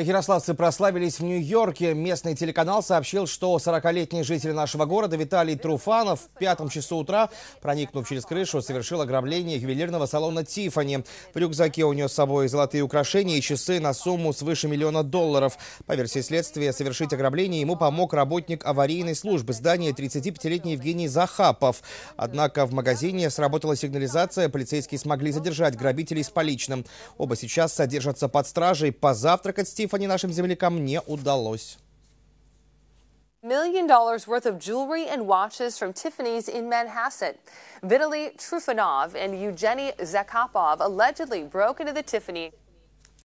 Ярославцы прославились в Нью-Йорке. Местный телеканал сообщил, что 40-летний житель нашего города Виталий Труфанов в пятом часу утра, проникнув через крышу, совершил ограбление ювелирного салона Тифани. В рюкзаке у него с собой золотые украшения и часы на сумму свыше миллиона долларов. По версии следствия, совершить ограбление ему помог работник аварийной службы здания 35-летний Евгений Захапов. Однако в магазине сработала сигнализация, полицейские смогли задержать грабителей с поличным. Оба сейчас содержатся под стражей, позавтракать с нашим землякам не удалось. million dollars worth of jewelry and watches from Tiffany's in Manhasset. Vitaly Trufanov and Eugeny Zakopov allegedly broke into the Tiffany